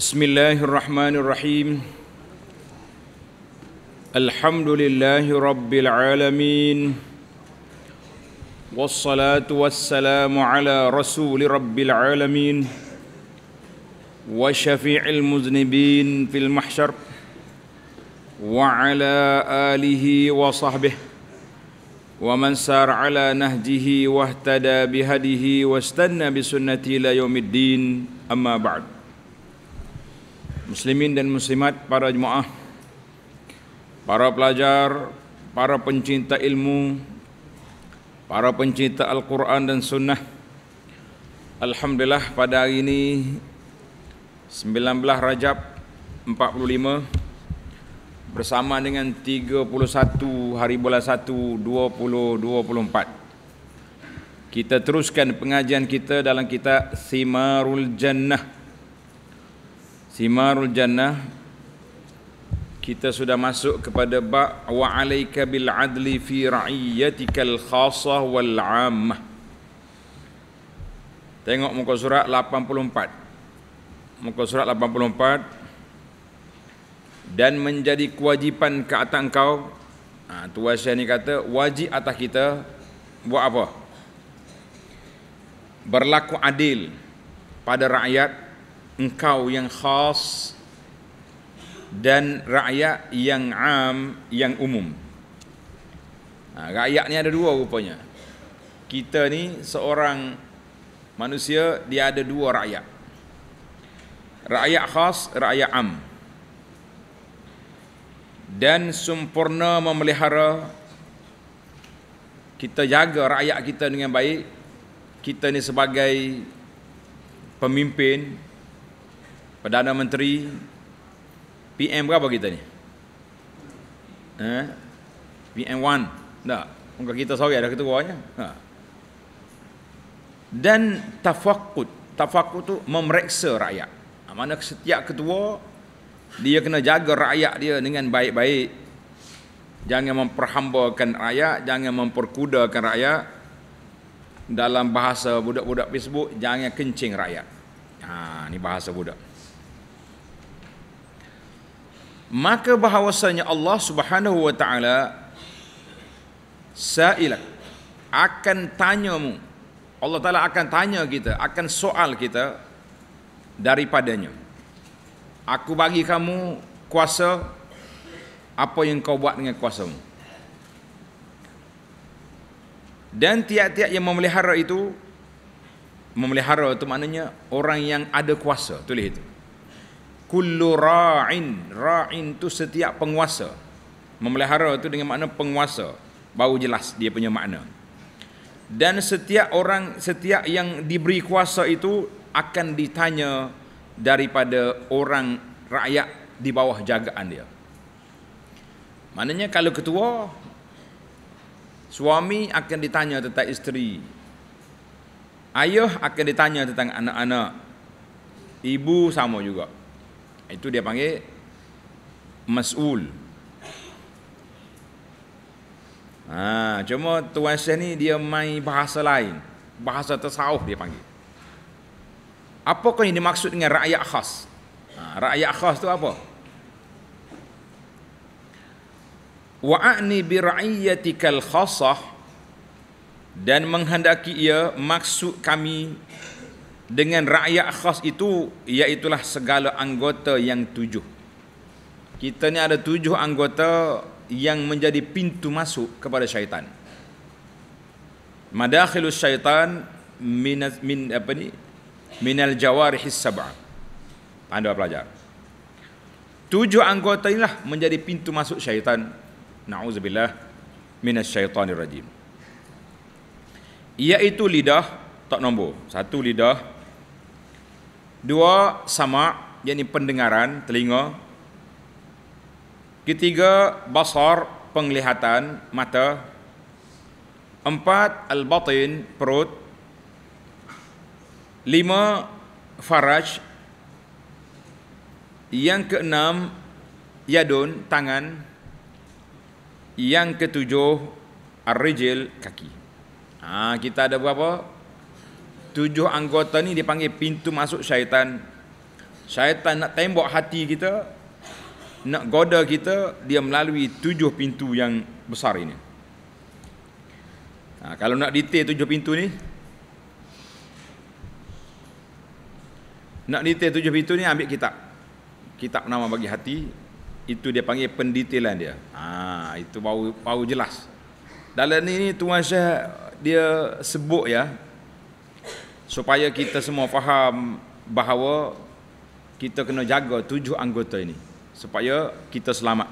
بسم الله الرحمن الرحيم الحمد لله رب العالمين والصلاة والسلام على رسول رب العالمين وشفيع المذنبين في المحشر وعلى آله وصحبه ومن سار على نهجه واهتدى بهديه واستنى بسنته إلى يوم الدين أما بعد muslimin dan muslimat para jemaah para pelajar para pencinta ilmu para pencinta al-Quran dan sunnah alhamdulillah pada hari ini 19 Rajab 45 bersama dengan 31 hari bulan 1 2024 kita teruskan pengajian kita dalam kitab Simarul Jannah Simarul Jannah kita sudah masuk kepada ba wa alayka bil adli fi ra'iyatikal khassah wal 'ammah. Tengok muka surat 84. Muka surat 84 dan menjadi kewajipan ke atas engkau. Ha, Tuan Syekh ni kata wajib atas kita buat apa? Berlaku adil pada rakyat engkau yang khas dan rakyat yang am yang umum ha, rakyat ni ada dua rupanya kita ni seorang manusia dia ada dua rakyat rakyat khas rakyat am dan sempurna memelihara kita jaga rakyat kita dengan baik kita ni sebagai pemimpin Perdana Menteri PM berapa kita ni? Eh? PM 1 Tak Muka kita sorry ada ketuanya ha. Dan tafakut Tafakut tu memeriksa rakyat ha, Mana setiap ketua Dia kena jaga rakyat dia dengan baik-baik Jangan memperhambakan rakyat Jangan memperkudakan rakyat Dalam bahasa budak-budak Facebook Jangan kencing rakyat Ha, bahasa budak maka bahawasanya Allah Subhanahu wa taala saila akan tanyamu Allah taala akan tanya kita akan soal kita daripadanya aku bagi kamu kuasa apa yang kau buat dengan kuasa mu dan tiap-tiap yang memelihara itu memelihara itu maknanya orang yang ada kuasa tulis itu kullu ra'in ra'in tu setiap penguasa memelihara tu dengan makna penguasa baru jelas dia punya makna dan setiap orang setiap yang diberi kuasa itu akan ditanya daripada orang rakyat di bawah jagaan dia maknanya kalau ketua suami akan ditanya tentang isteri ayah akan ditanya tentang anak-anak ibu sama juga itu dia panggil mas'ul ha, cuma Tuan Syekh ni dia main bahasa lain bahasa tasawuf dia panggil apakah yang dimaksud dengan rakyat khas ha, rakyat khas tu apa wa'ani bi'ra'iyatikal khasah dan menghendaki ia maksud kami dengan rakyat khas itu iaitulah segala anggota yang tujuh kita ni ada tujuh anggota yang menjadi pintu masuk kepada syaitan madakhilus syaitan min, min apa ni minal jawarihis sab'ah pandai pelajar tujuh anggota inilah menjadi pintu masuk syaitan na'udzubillah minas syaitanir rajim iaitu lidah tak nombor satu lidah Dua sama yakni pendengaran telinga. Ketiga basar penglihatan mata. Empat al-batin perut. Lima faraj yang keenam yadun tangan yang ketujuh arrijil kaki ha, kita ada berapa tujuh anggota ni dia panggil pintu masuk syaitan syaitan nak tembok hati kita nak goda kita dia melalui tujuh pintu yang besar ini ha, kalau nak detail tujuh pintu ni nak detail tujuh pintu ni ambil kitab kitab nama bagi hati itu dia panggil pendetailan dia ha, itu baru, baru jelas dalam ni, Tuan Syekh dia sebut ya supaya kita semua faham bahawa kita kena jaga tujuh anggota ini supaya kita selamat.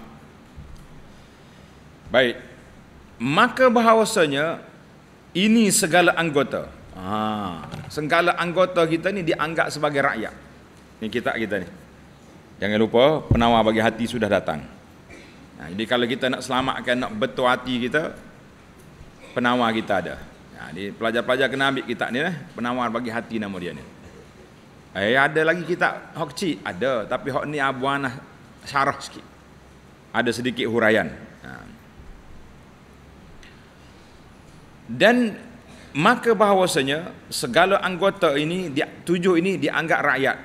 Baik. Maka bahawasanya ini segala anggota. Ah, segala anggota kita ni dianggap sebagai rakyat. Ini kita kita ni. Jangan lupa penawar bagi hati sudah datang. Nah, jadi kalau kita nak selamatkan nak betul hati kita penawar kita ada. Ha, ini pelajar-pelajar kena ambil kitab ni lah Penawar bagi hati nama dia ni. Eh, ada lagi kitab Hok Chi? Ada. Tapi Hok ni abuana lah. syarah sikit. Ada sedikit huraian. Ha. Dan maka bahawasanya segala anggota ini, dia, tujuh ini dianggap rakyat.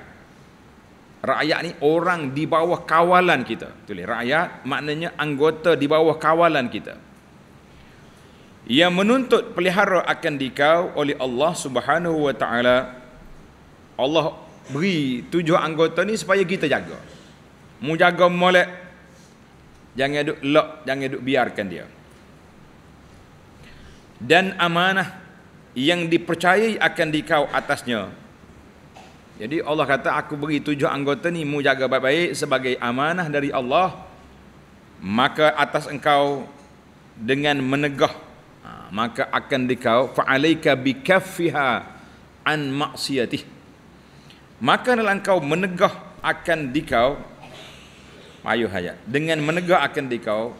Rakyat ni orang di bawah kawalan kita. Tulis rakyat maknanya anggota di bawah kawalan kita yang menuntut pelihara akan dikau oleh Allah Subhanahu wa taala. Allah beri tujuh anggota ni supaya kita jaga. Mu jaga molek. Jangan duk lock, jangan duk biarkan dia. Dan amanah yang dipercayai akan dikau atasnya. Jadi Allah kata aku beri tujuh anggota ni mu jaga baik-baik sebagai amanah dari Allah maka atas engkau dengan menegah maka akan dikau fa'alaika bikaffiha an maksiyati maka dalam kau menegah akan dikau ayuh hayat dengan menegah akan dikau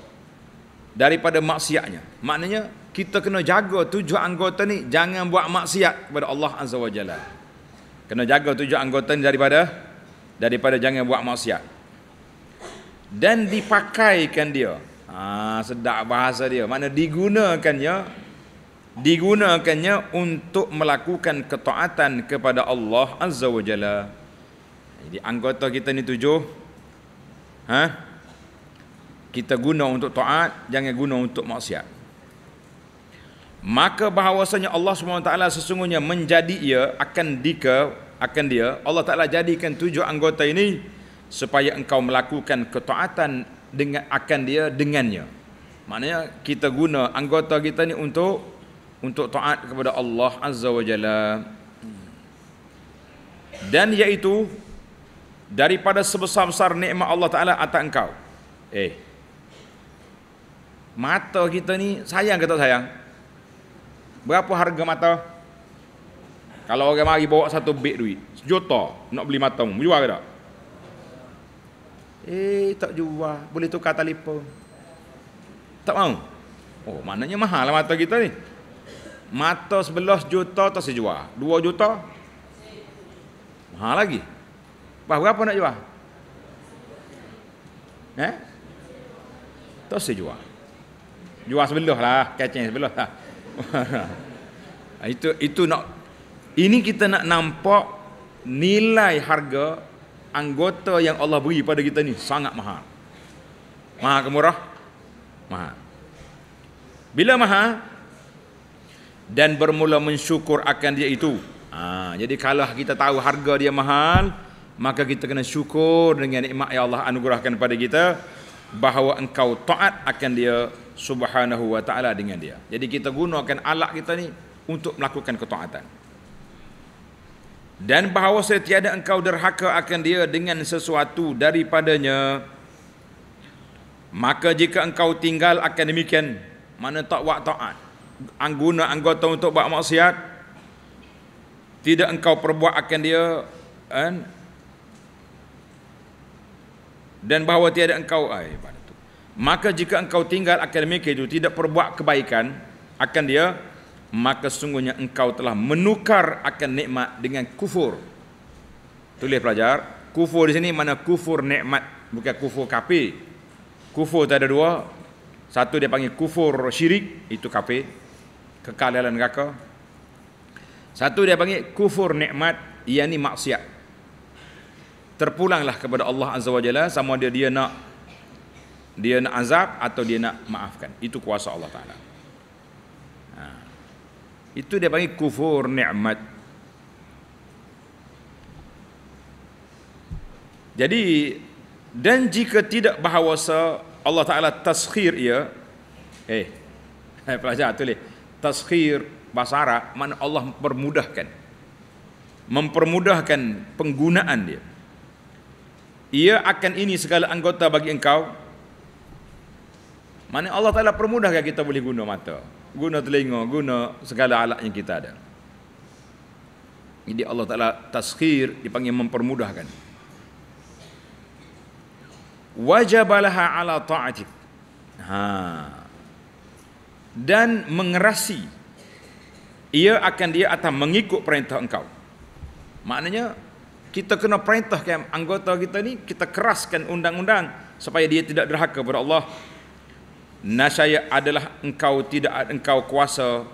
daripada maksiatnya maknanya kita kena jaga tujuh anggota ni jangan buat maksiat kepada Allah azza wajalla kena jaga tujuh anggota ni daripada daripada jangan buat maksiat dan dipakaikan dia ha, sedap bahasa dia mana digunakannya digunakannya untuk melakukan ketaatan kepada Allah Azza wa Jalla. Jadi anggota kita ni tujuh. Ha? Kita guna untuk taat, jangan guna untuk maksiat. Maka bahawasanya Allah SWT sesungguhnya menjadi ia akan dika akan dia Allah Taala jadikan tujuh anggota ini supaya engkau melakukan ketaatan dengan akan dia dengannya. Maknanya kita guna anggota kita ni untuk untuk taat kepada Allah Azza wa Jalla. Dan iaitu daripada sebesar-besar nikmat Allah Taala atas engkau. Eh. Mata kita ni sayang ke tak sayang? Berapa harga mata? Kalau orang mari bawa satu beg duit, sejuta nak beli mata mu, jual ke tak? Eh, tak jual. Boleh tukar telefon. Tak mau. Oh, maknanya mahal lah mata kita ni mata sebelah juta tak sejual dua juta mahal lagi Pas berapa nak jual eh tak sejual jual sebelah lah kacang sebelah lah itu itu nak ini kita nak nampak nilai harga anggota yang Allah beri pada kita ni sangat mahal mahal ke murah? mahal bila mahal dan bermula mensyukur akan dia itu. Ha, jadi kalau kita tahu harga dia mahal, maka kita kena syukur dengan nikmat yang Allah anugerahkan kepada kita bahawa engkau taat akan dia subhanahu wa taala dengan dia. Jadi kita gunakan alat kita ni untuk melakukan ketaatan. Dan bahawa setiada engkau derhaka akan dia dengan sesuatu daripadanya maka jika engkau tinggal akan demikian mana tak wak taat. Angguna anggota untuk buat maksiat tidak engkau perbuat akan dia kan? dan bahawa tiada engkau ay, maka jika engkau tinggal akan demikian itu tidak perbuat kebaikan akan dia maka sungguhnya engkau telah menukar akan nikmat dengan kufur tulis pelajar kufur di sini mana kufur nikmat bukan kufur kafir kufur tak ada dua satu dia panggil kufur syirik itu kafir kekal dalam neraka. Satu dia panggil kufur nikmat yakni maksiat. Terpulanglah kepada Allah Azza wa Jalla sama dia dia nak dia nak azab atau dia nak maafkan. Itu kuasa Allah Taala. Ha. Itu dia panggil kufur nikmat. Jadi dan jika tidak bahawasa Allah Taala taskhir ia eh pelajar tulis taskhir basara mana Allah mempermudahkan mempermudahkan penggunaan dia ia akan ini segala anggota bagi engkau mana Allah Taala permudahkan kita boleh guna mata guna telinga guna segala alat yang kita ada jadi Allah Taala taskhir dipanggil mempermudahkan wajabalaha ala ta'atik ha dan mengerasi ia akan dia atau mengikut perintah engkau maknanya kita kena perintahkan anggota kita ni kita keraskan undang-undang supaya dia tidak derhaka kepada Allah nasaya adalah engkau tidak engkau kuasa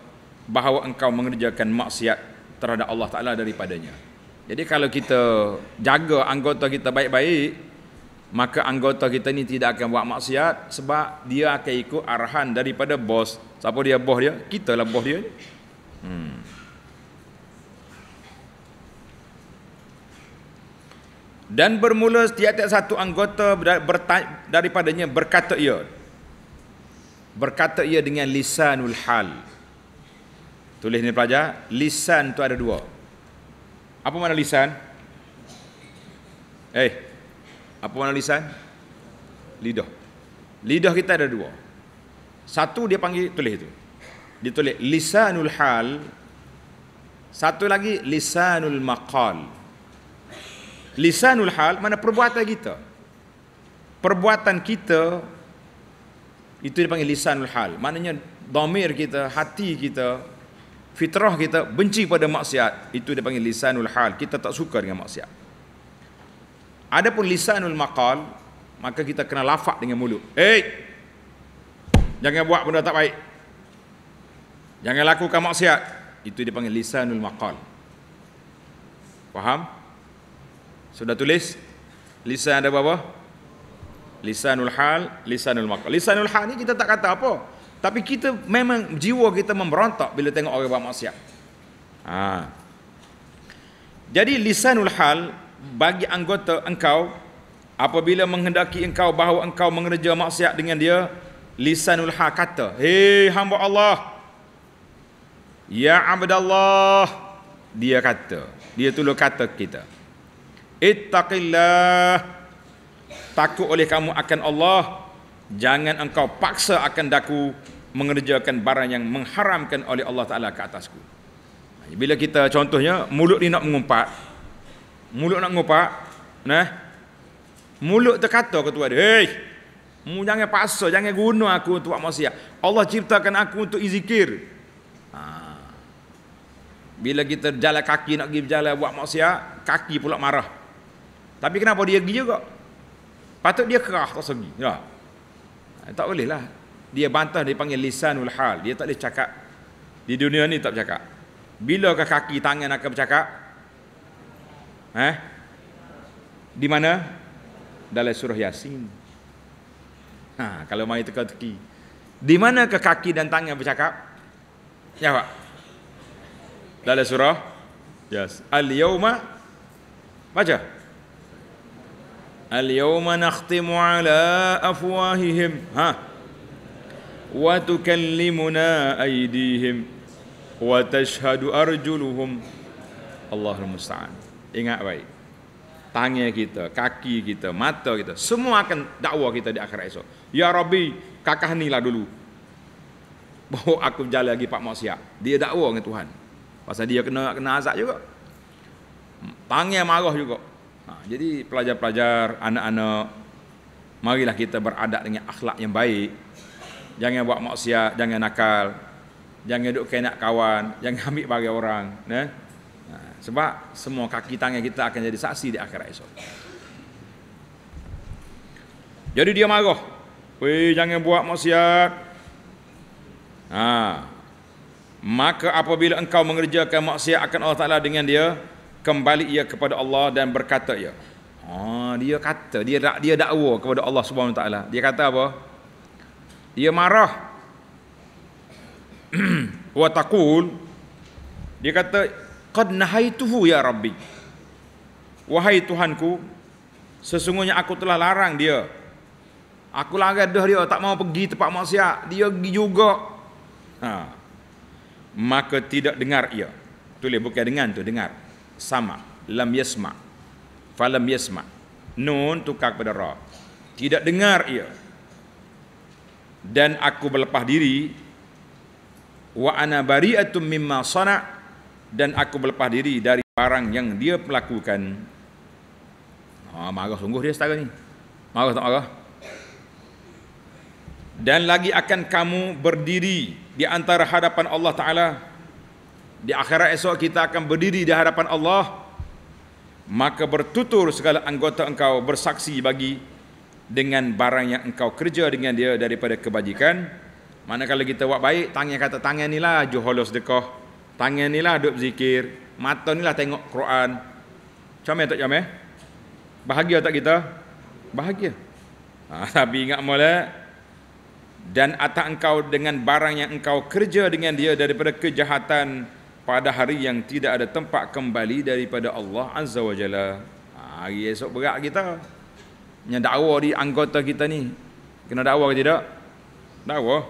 bahawa engkau mengerjakan maksiat terhadap Allah Taala daripadanya jadi kalau kita jaga anggota kita baik-baik maka anggota kita ni tidak akan buat maksiat sebab dia akan ikut arahan daripada bos. Siapa dia bos dia? Kita lah bos dia ni. Hmm. Dan bermula setiap-tiap satu anggota daripadanya berkata ia. Berkata ia dengan lisanul hal. Tulis ni pelajar, lisan tu ada dua. Apa mana lisan? Eh, hey. Apa warna lisan? Lidah. Lidah kita ada dua. Satu dia panggil tulis itu. Dia tulis lisanul hal. Satu lagi lisanul maqal. Lisanul hal mana perbuatan kita. Perbuatan kita itu dipanggil lisanul hal. Maknanya domir kita, hati kita, fitrah kita benci pada maksiat, itu dipanggil lisanul hal. Kita tak suka dengan maksiat. Adapun lisanul maqal maka kita kena lafak dengan mulut. Eh. Jangan buat benda tak baik. Jangan lakukan maksiat. Itu dipanggil lisanul maqal. Faham? Sudah tulis? Lisan ada apa? Lisanul hal, lisanul maqal. Lisanul hal ni kita tak kata apa. Tapi kita memang jiwa kita memberontak bila tengok orang buat maksiat. Ha. Jadi lisanul hal bagi anggota engkau apabila menghendaki engkau bahawa engkau mengerja maksiat dengan dia lisanul ha kata hei hamba Allah ya abdallah dia kata dia tulis kata kita ittaqillah takut oleh kamu akan Allah jangan engkau paksa akan daku mengerjakan barang yang mengharamkan oleh Allah Ta'ala ke atasku bila kita contohnya mulut ni nak mengumpat mulut nak ngopak nah mulut terkata ketua dia hei mu jangan paksa jangan guna aku untuk buat maksiat Allah ciptakan aku untuk izikir ha. bila kita jalan kaki nak pergi berjalan buat maksiat kaki pula marah tapi kenapa dia pergi juga patut dia kerah tak segi ya. Ha, tak boleh lah dia bantah dia panggil lisanul hal dia tak boleh cakap di dunia ni tak bercakap bila kaki tangan akan bercakap Eh? Di mana? Dalam surah Yasin. Ha, kalau mai teka teki. Di mana ke kaki dan tangan bercakap? Ya Pak. Dalam surah Yas. Al-yawma baca. Al-yawma nakhtimu ala afwahihim. Ha. Wa tukallimuna aydihim wa tashhadu arjuluhum. Allahumma musta'an. Ingat baik. Tangan kita, kaki kita, mata kita, semua akan dakwah kita di akhirat esok. Ya Rabbi, kakak ni lah dulu. Bawa aku jalan lagi pak maksiat. Dia dakwah dengan Tuhan. Pasal dia kena kena azab juga. Hmm, tangan marah juga. Ha, jadi pelajar-pelajar, anak-anak, marilah kita beradab dengan akhlak yang baik. Jangan buat maksiat, jangan nakal. Jangan duduk kena kawan, jangan ambil bagi orang. Eh? Sebab semua kaki tangan kita akan jadi saksi di akhirat esok. Jadi dia marah. Wei jangan buat maksiat. Ha. Maka apabila engkau mengerjakan maksiat akan Allah Taala dengan dia, kembali ia kepada Allah dan berkata ia. Ha, dia kata, dia dak dia dakwa kepada Allah Subhanahu Taala. Dia kata apa? Dia marah. Wa taqul dia kata Qad nahaituhu ya Rabbi. Wahai Tuhanku, sesungguhnya aku telah larang dia. Aku larang dah dia tak mau pergi tempat maksiat. Dia pergi juga. Ha. Maka tidak dengar ia. Tulis bukan dengan tu dengar. Sama. Lam yasma. Falam yasma. Nun tukar kepada ra. Tidak dengar ia. Dan aku berlepas diri wa ana bari'atun mimma sana' dan aku berlepas diri dari barang yang dia melakukan. Ah, marah sungguh dia setara ni. Marah tak marah? Dan lagi akan kamu berdiri di antara hadapan Allah Ta'ala. Di akhirat esok kita akan berdiri di hadapan Allah. Maka bertutur segala anggota engkau bersaksi bagi dengan barang yang engkau kerja dengan dia daripada kebajikan. Mana kalau kita buat baik, tangan kata tangan inilah juhulus dekoh. Tangan ni lah duduk berzikir. Mata ni lah tengok Quran. Camai tak camai? Eh? Bahagia tak kita? Bahagia. Ha, tapi ingat mula. Dan atas engkau dengan barang yang engkau kerja dengan dia daripada kejahatan pada hari yang tidak ada tempat kembali daripada Allah Azza wa Jalla. Ha, hari esok berat kita. Yang dakwa di anggota kita ni. Kena dakwa ke tidak? Dakwa.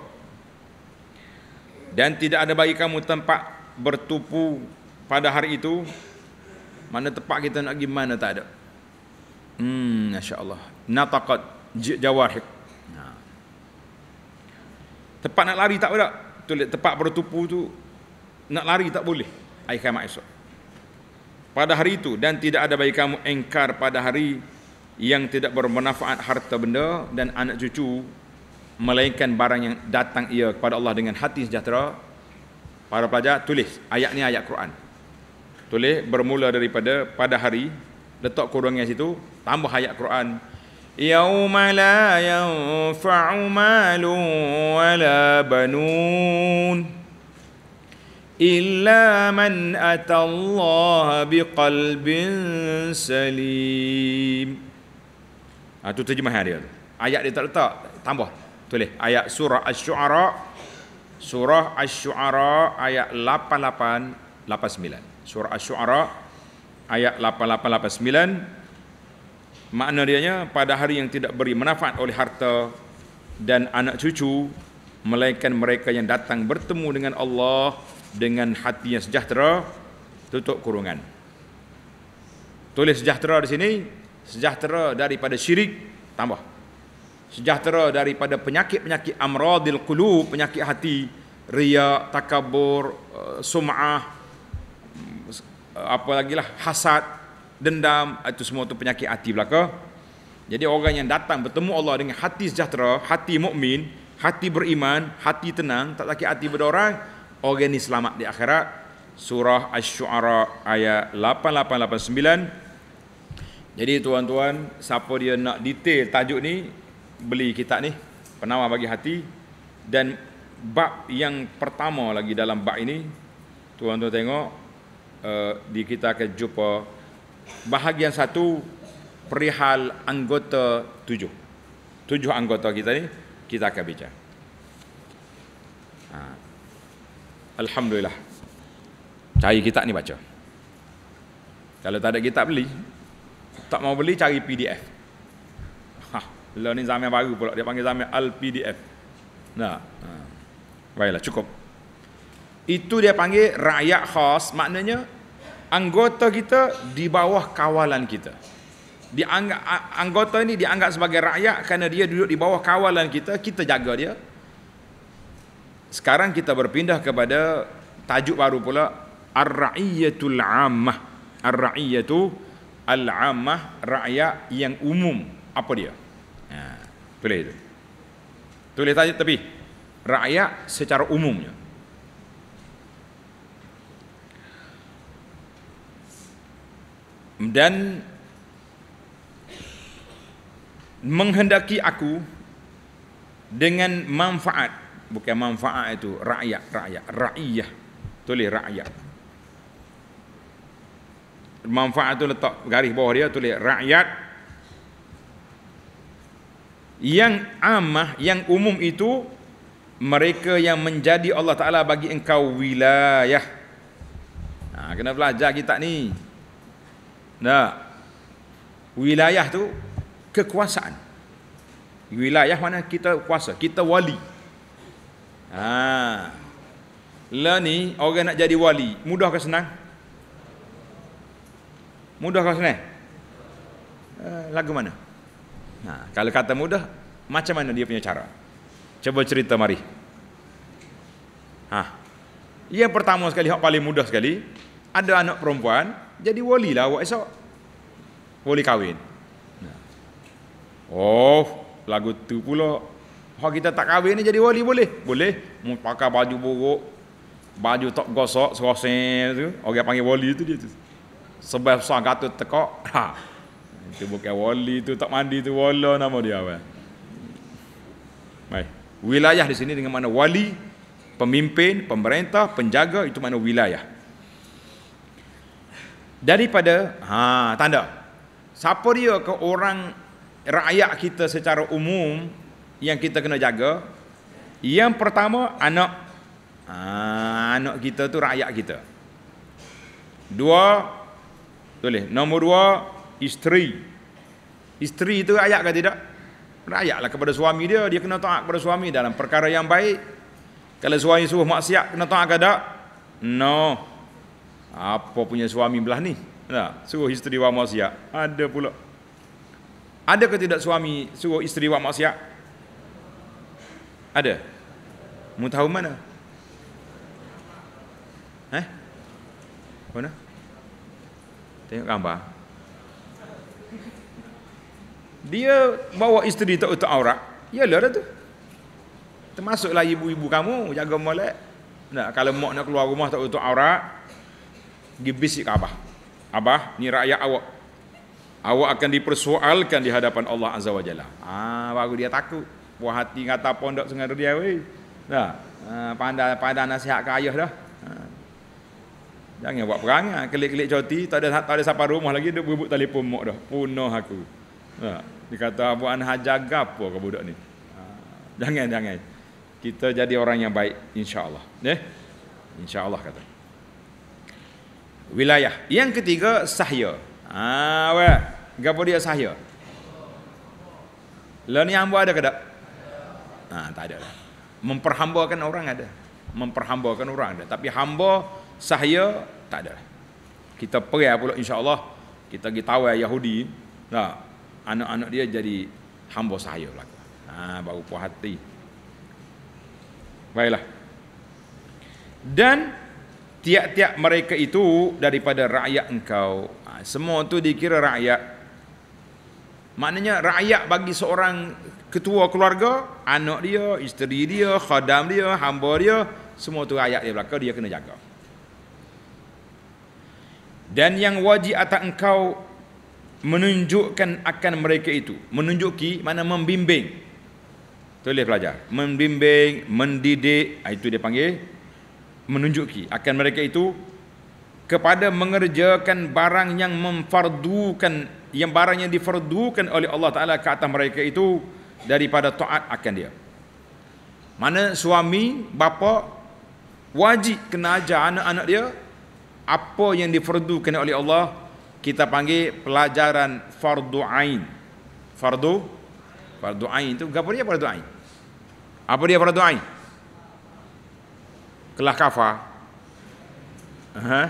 Dan tidak ada bagi kamu tempat bertupu pada hari itu mana tepat kita nak pergi mana tak ada hmm Masya Allah nataqat jawahid ha. nak lari tak boleh tak tepat bertupu tu nak lari tak boleh air khamat esok pada hari itu dan tidak ada bagi kamu engkar pada hari yang tidak bermanfaat harta benda dan anak cucu melainkan barang yang datang ia kepada Allah dengan hati sejahtera para pelajar tulis ayat ni ayat Quran tulis bermula daripada pada hari letak kurungan situ tambah ayat Quran yauma la yanfa'u malun wala banun illa man atallaha biqalbin salim ah ha, tu terjemahan dia ayat dia tak letak tambah tulis ayat surah asy-syu'ara Surah Ash-Shu'ara ayat 8889. Surah Ash-Shu'ara ayat 8889. Makna dianya pada hari yang tidak beri manfaat oleh harta dan anak cucu melainkan mereka yang datang bertemu dengan Allah dengan hati yang sejahtera tutup kurungan. Tulis sejahtera di sini sejahtera daripada syirik tambah sejahtera daripada penyakit-penyakit amradil qulu penyakit hati riya takabur eh, sum'ah eh, apa lagilah hasad dendam eh, itu semua tu penyakit hati belaka jadi orang yang datang bertemu Allah dengan hati sejahtera hati mukmin hati beriman hati tenang tak sakit hati pada orang orang ni selamat di akhirat surah asy-syu'ara ayat 8889 jadi tuan-tuan siapa dia nak detail tajuk ni beli kitab ni penawar bagi hati dan bab yang pertama lagi dalam bab ini tuan-tuan tengok uh, di kita akan jumpa bahagian satu perihal anggota tujuh tujuh anggota kita ni kita akan bincang ha. Alhamdulillah cari kitab ni baca kalau tak ada kitab beli tak mau beli cari PDF Lalu ni zaman baru pula dia panggil zaman al-PDF. Nah. Ah. Baiklah cukup. Itu dia panggil rakyat khas, maknanya anggota kita di bawah kawalan kita. Dianggap anggota ini dianggap sebagai rakyat kerana dia duduk di bawah kawalan kita, kita jaga dia. Sekarang kita berpindah kepada tajuk baru pula ar-ra'iyatul 'ammah. Ar-ra'iyatu al-'ammah, rakyat yang umum. Apa dia? Tulis itu. Tulis saja tepi. Rakyat secara umumnya. Dan menghendaki aku dengan manfaat bukan manfaat itu rakyat rakyat raiyah tulis rakyat manfaat itu letak garis bawah dia tulis rakyat yang amah yang umum itu mereka yang menjadi Allah Taala bagi engkau wilayah ha, kena belajar kita ni nah wilayah tu kekuasaan wilayah mana kita kuasa kita wali ha la ni orang nak jadi wali mudah ke senang mudah ke senang eh, lagu mana Ha, kalau kata mudah, macam mana dia punya cara? Cuba cerita mari. Ha. Yang pertama sekali, yang paling mudah sekali, ada anak perempuan, jadi wali lah awak esok. Wali kahwin. Ha. Oh, lagu tu pula. Kalau kita tak kahwin ni jadi wali boleh? Boleh. Pakai baju buruk. Baju tak gosok, serosin tu. Orang panggil wali tu dia tu. Sebab besar tu tekak. Ha. Itu bukan wali tu tak mandi tu wala nama dia apa. Baik. Wilayah di sini dengan mana wali, pemimpin, pemerintah, penjaga itu mana wilayah. Daripada ha tanda. Siapa dia ke orang rakyat kita secara umum yang kita kena jaga? Yang pertama anak ha, anak kita tu rakyat kita. Dua boleh. Nombor dua isteri isteri itu rakyat ke tidak rakyatlah kepada suami dia dia kena taat kepada suami dalam perkara yang baik kalau suami suruh maksiat kena taat ke tak no apa punya suami belah ni tak? suruh isteri buat maksiat ada pula ada ke tidak suami suruh isteri buat maksiat ada mu tahu mana eh mana tengok gambar dia bawa isteri tak tutup aurat iyalah dah tu termasuklah ibu-ibu kamu jaga molek nah, kalau mak nak keluar rumah tak tutup aurat pergi bisik ke abah abah ni rakyat awak awak akan dipersoalkan di hadapan Allah Azza Wajalla. ah, baru dia takut buah hati kata pondok sengaja dia weh nah, ah, pada pandai nasihat ke ayah dah ah. Jangan buat perang, kelik-kelik coti, tak ada tak ada siapa rumah lagi, dia berebut telefon mak dah. Punah aku. Ha. Dia kata Abu Anha jaga apa ke budak ni? Ha, jangan jangan. Kita jadi orang yang baik insya-Allah. Ya. Eh? Insya-Allah kata. Wilayah. Yang ketiga sahya. Ah, ha, weh. Gapo dia sahya? Lah ni hamba ada ke tak? Ah, tak ada. Lah. Memperhambakan orang ada. Memperhambakan orang ada. Tapi hamba sahya tak ada. Kita perai pula insya-Allah kita pergi tawai Yahudi. Tak. Nah anak-anak dia jadi hamba saya belaka. Ha baru puas hati. Baiklah. Dan tiap-tiap mereka itu daripada rakyat engkau. Ha, semua tu dikira rakyat. Maknanya rakyat bagi seorang ketua keluarga, anak dia, isteri dia, khadam dia, hamba dia, semua tu rakyat dia belaka dia kena jaga. Dan yang wajib atas engkau menunjukkan akan mereka itu menunjuki mana membimbing tulis pelajar membimbing mendidik ah, itu dia panggil menunjuki akan mereka itu kepada mengerjakan barang yang memfardukan yang barang yang difardukan oleh Allah Taala ke atas mereka itu daripada taat akan dia mana suami bapa wajib kena ajar anak-anak dia apa yang difardukan oleh Allah kita panggil pelajaran fardu ain. Fardu fardu ain itu apa dia fardu ain? Apa dia fardu ain? Kelah kafa. Ha?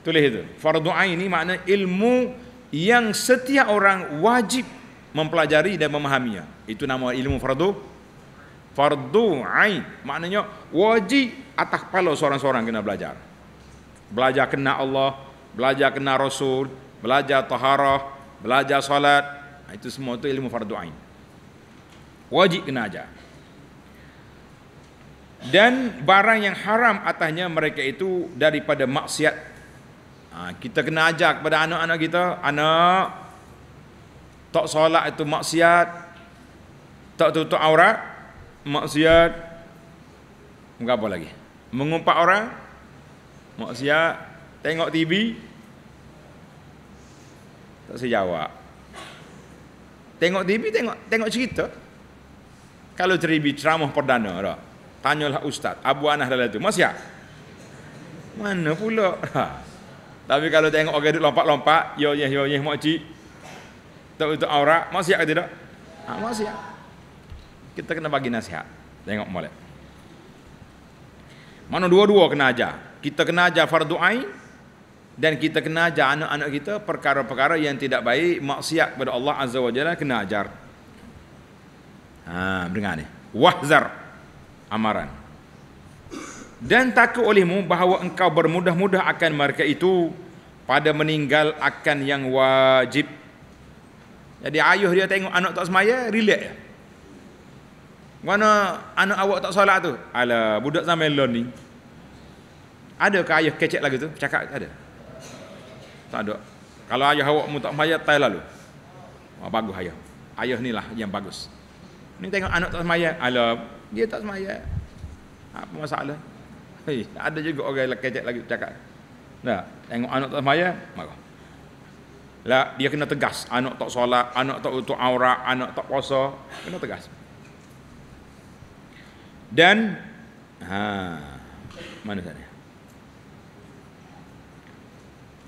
Tulis itu. Fardu ain ini makna ilmu yang setiap orang wajib mempelajari dan memahaminya. Itu nama ilmu fardu fardu ain. Maknanya wajib atas kepala seorang-seorang kena belajar. Belajar kena Allah, belajar kena rasul, belajar taharah, belajar solat, ha, itu semua tu ilmu fardu ain. Wajib kena ajar. Dan barang yang haram atasnya mereka itu daripada maksiat. Ha, kita kena ajar kepada anak-anak kita, anak tak solat itu maksiat. Tak tutup aurat maksiat. Mengapa lagi? Mengumpat orang maksiat Tengok TV Tak sejawab Tengok TV tengok tengok cerita Kalau cerita ceramah perdana tak? Tanyalah ustaz Abu Anah dalam itu Masih Mana pula ha. Tapi kalau tengok orang duduk lompat-lompat Ya ya ya ya makcik Tak betul aurat Masih ke tidak ha, Masih Kita kena bagi nasihat Tengok boleh mana dua-dua kena ajar. Kita kena ajar fardu dan kita kena ajar anak-anak kita perkara-perkara yang tidak baik maksiat kepada Allah azza wajalla kena ajar ha dengar ni wahzar amaran dan takut olehmu bahawa engkau bermudah-mudah akan mereka itu pada meninggal akan yang wajib jadi ayuh dia tengok anak tak semaya, relax ya. Mana anak awak tak solat tu? Ala budak sama lon ni. Ada ke ayuh kecek lagi tu? Cakap ada. Tak ada. Kalau ayah awakmu tak sembahyang, tai lalu. Oh, bagus ayah. Ayah ni lah yang bagus. Ni tengok anak tak sembahyang, ala dia tak sembahyang. Ah, apa masalah? Hei, ada juga orang lelaki cakap lagi cakap. Nah, tengok anak tak sembahyang, marah. Lah dia kena tegas, anak tak solat, anak tak utuk aurat, anak tak puasa, kena tegas. Dan ha mana sana?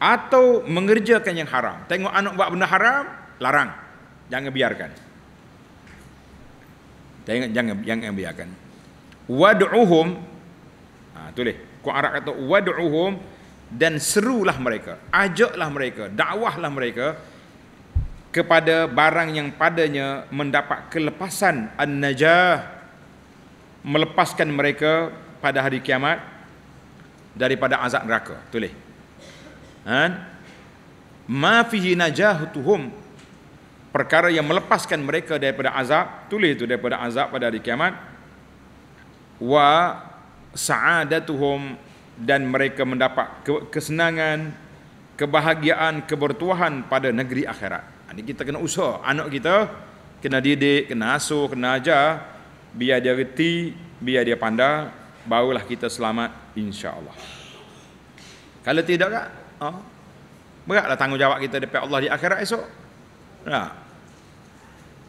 atau mengerjakan yang haram. Tengok anak buat benda haram, larang. Jangan biarkan. Tengok jangan jangan biarkan. Wad'uhum ha, tulis. Kau Arab kata wad'uhum dan serulah mereka. Ajaklah mereka, dakwahlah mereka kepada barang yang padanya mendapat kelepasan an-najah melepaskan mereka pada hari kiamat daripada azab neraka. Tulis. Kan? Ma fihi najahutuhum perkara yang melepaskan mereka daripada azab, tulis itu daripada azab pada hari kiamat. Wa sa'adatuhum dan mereka mendapat kesenangan, kebahagiaan, kebertuahan pada negeri akhirat. Ini ha, kita kena usaha. Anak kita kena didik, kena asuh, kena ajar. Biar dia reti, biar dia pandai. Barulah kita selamat insya Allah. Kalau tidak, kak, ha? beratlah tanggungjawab kita depan Allah di akhirat esok ha?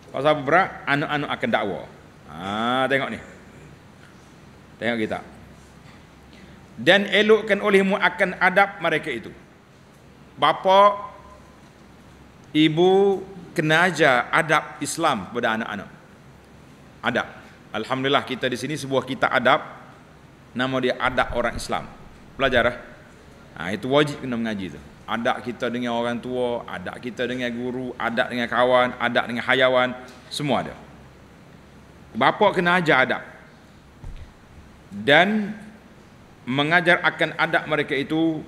pasal apa berat anak-anak akan dakwa ha, tengok ni tengok kita dan elokkan olehmu akan adab mereka itu bapa ibu kena ajar adab Islam kepada anak-anak adab Alhamdulillah kita di sini sebuah kita adab nama dia adab orang Islam belajar Ha, itu wajib kena mengaji tu. Adab kita dengan orang tua, adab kita dengan guru, adab dengan kawan, adab dengan hayawan, semua ada. Bapa kena ajar adab. Dan mengajar akan adab mereka itu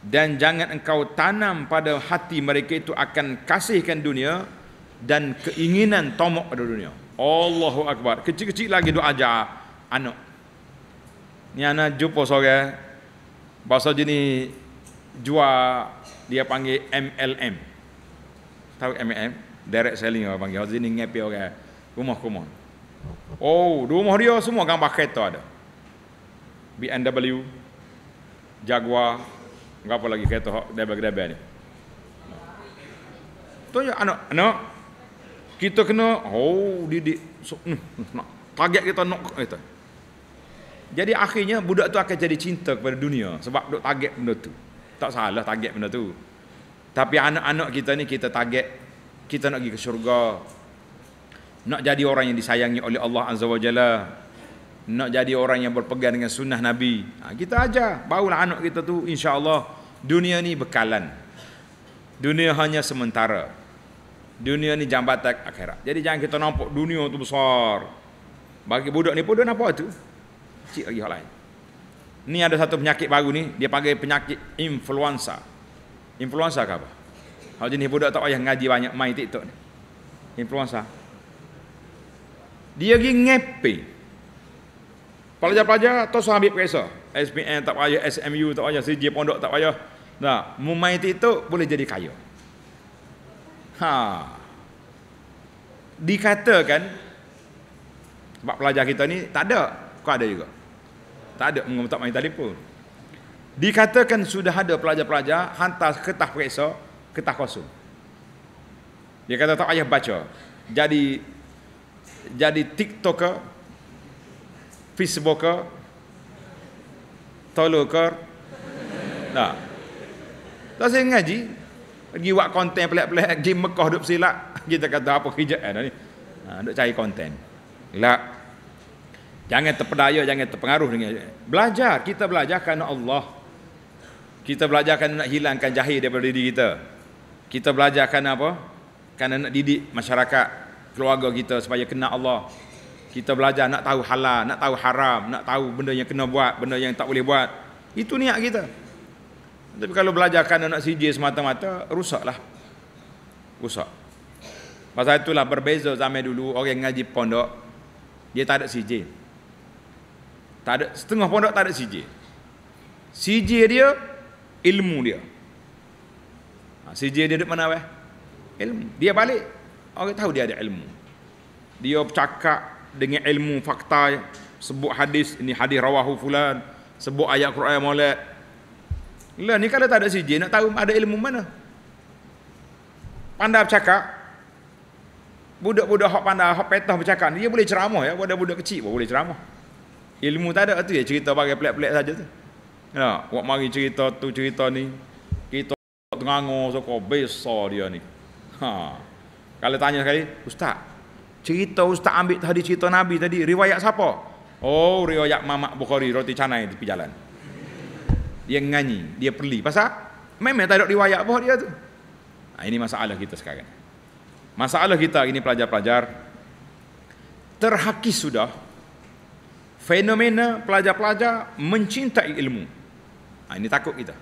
dan jangan engkau tanam pada hati mereka itu akan kasihkan dunia dan keinginan tomok pada dunia. Allahu Akbar. Kecil-kecil lagi dia ajar anak. Ni anak jumpa seorang Bahasa jenis jual dia panggil MLM. Tahu MLM? Direct selling orang panggil. Jadi ni ngepi orang okay. Eh. rumah kumon. Oh, rumah dia semua gambar kereta ada. BMW, Jaguar, apa lagi kereta hok debel-debel ni. Tanya anak, anak kita kena oh didik so, hmm, nah, target kita nak kereta. Jadi akhirnya budak tu akan jadi cinta kepada dunia sebab duk target benda tu. Tak salah target benda tu. Tapi anak-anak kita ni kita target kita nak pergi ke syurga. Nak jadi orang yang disayangi oleh Allah Azza wa Jalla. Nak jadi orang yang berpegang dengan sunnah Nabi. Ha, kita ajar barulah anak kita tu insya-Allah dunia ni bekalan. Dunia hanya sementara. Dunia ni jambatan akhirat. Jadi jangan kita nampak dunia tu besar. Bagi budak ni pun dia nampak tu sakit lagi hal lain. Ni ada satu penyakit baru ni, dia panggil penyakit influenza. Influenza ke apa? Hal jenis budak tak payah ngaji banyak main TikTok ni. Influenza. Dia pergi ngepe. Pelajar-pelajar tu suruh ambil periksa. SPM tak payah, SMU tak payah, CJ Pondok tak payah. Nah, mau main TikTok boleh jadi kaya. Ha. Dikatakan sebab pelajar kita ni tak ada, kau ada juga. Tak ada mengumum tak main telefon. Dikatakan sudah ada pelajar-pelajar hantar kertas periksa, kertas kosong. Dia kata tak ayah baca. Jadi jadi TikToker, Facebooker, Toloker. Nah. Tak saya ngaji pergi buat konten pelak-pelak, game Mekah duk silap. Kita kata apa kerjaan ni? Ha, duk cari konten. Lah, Jangan terpedaya, jangan terpengaruh dengan belajar. Kita belajar kerana Allah. Kita belajar kerana nak hilangkan jahil daripada diri kita. Kita belajar kerana apa? Kerana nak didik masyarakat, keluarga kita supaya kenal Allah. Kita belajar nak tahu halal, nak tahu haram, nak tahu benda yang kena buat, benda yang tak boleh buat. Itu niat kita. Tapi kalau belajar kerana nak sijil semata-mata, rusaklah. Rusak. Pasal itulah berbeza zaman dulu, orang ngaji pondok, dia tak ada sijil tak ada setengah pondok tak ada CJ CJ dia ilmu dia ha, CJ dia di mana weh ilmu dia balik orang tahu dia ada ilmu dia bercakap dengan ilmu fakta sebut hadis ini hadis rawahu fulan sebut ayat Quran molek lah ni kalau tak ada CJ nak tahu ada ilmu mana pandai bercakap budak-budak hok pandai hok petah bercakap dia boleh ceramah ya budak-budak kecil pun boleh ceramah Ilmu tak ada tu ya cerita bagi pelik-pelik saja tu. Ya, buat mari cerita tu cerita ni. Kita terangor sokok besar dia ni. Ha. Kalau tanya sekali, ustaz, cerita ustaz ambil tadi cerita Nabi tadi riwayat siapa? Oh, riwayat Mamak Bukhari roti canai di jalan. Dia nganyi, dia perli. Pasal memang tak ada riwayat apa dia tu. Nah, ha, ini masalah kita sekarang. Masalah kita ini pelajar-pelajar terhakis sudah fenomena pelajar-pelajar mencintai ilmu. Ha, ini takut kita.